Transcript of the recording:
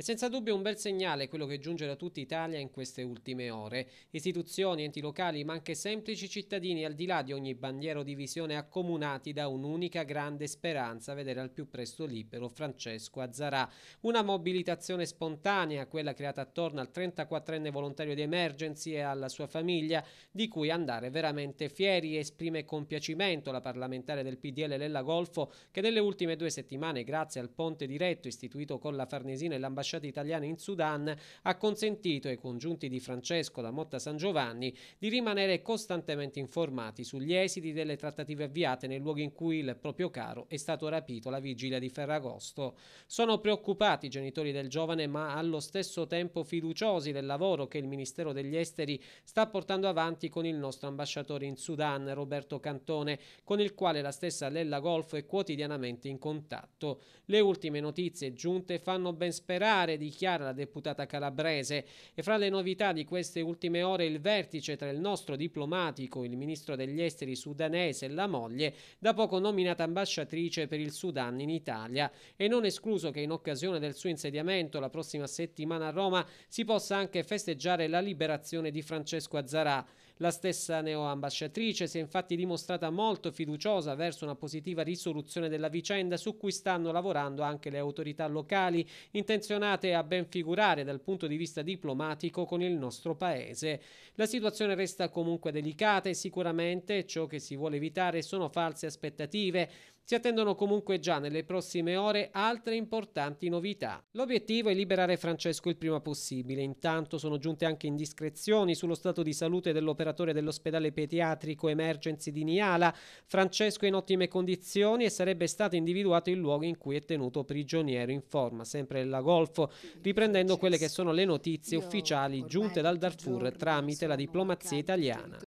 È senza dubbio un bel segnale quello che giunge da tutta Italia in queste ultime ore. Istituzioni, enti locali, ma anche semplici cittadini al di là di ogni bandiera o divisione accomunati da un'unica grande speranza vedere al più presto libero Francesco Azzarà. Una mobilitazione spontanea, quella creata attorno al 34enne volontario di Emergency e alla sua famiglia, di cui andare veramente fieri. Esprime compiacimento la parlamentare del PDL Lella Golfo che nelle ultime due settimane, grazie al ponte diretto istituito con la Farnesina e l'ambasciata ambasciata italiana in Sudan ha consentito ai congiunti di Francesco da Motta San Giovanni di rimanere costantemente informati sugli esiti delle trattative avviate nei luoghi in cui il proprio caro è stato rapito la vigilia di Ferragosto. Sono preoccupati i genitori del giovane ma allo stesso tempo fiduciosi del lavoro che il Ministero degli Esteri sta portando avanti con il nostro ambasciatore in Sudan, Roberto Cantone, con il quale la stessa Lella Golfo è quotidianamente in contatto. Le ultime notizie giunte fanno ben sperare parlamentare, dichiara la deputata calabrese. E fra le novità di queste ultime ore il vertice tra il nostro diplomatico, il ministro degli esteri sudanese e la moglie, da poco nominata ambasciatrice per il Sudan in Italia. E non escluso che in occasione del suo insediamento la prossima settimana a Roma si possa anche festeggiare la liberazione di Francesco Azzarà. La stessa neoambasciatrice si è infatti dimostrata molto fiduciosa verso una positiva risoluzione della vicenda su cui stanno lavorando anche le autorità locali, intenzionate a ben figurare dal punto di vista diplomatico con il nostro paese. La situazione resta comunque delicata e sicuramente ciò che si vuole evitare sono false aspettative. Si attendono comunque già nelle prossime ore altre importanti novità. L'obiettivo è liberare Francesco il prima possibile. Intanto sono giunte anche indiscrezioni sullo stato di salute dell'operazione operatore dell'ospedale pediatrico Emergency di Niala. Francesco è in ottime condizioni e sarebbe stato individuato il luogo in cui è tenuto prigioniero in forma, sempre la Golfo, riprendendo quelle che sono le notizie ufficiali giunte dal Darfur tramite la diplomazia italiana.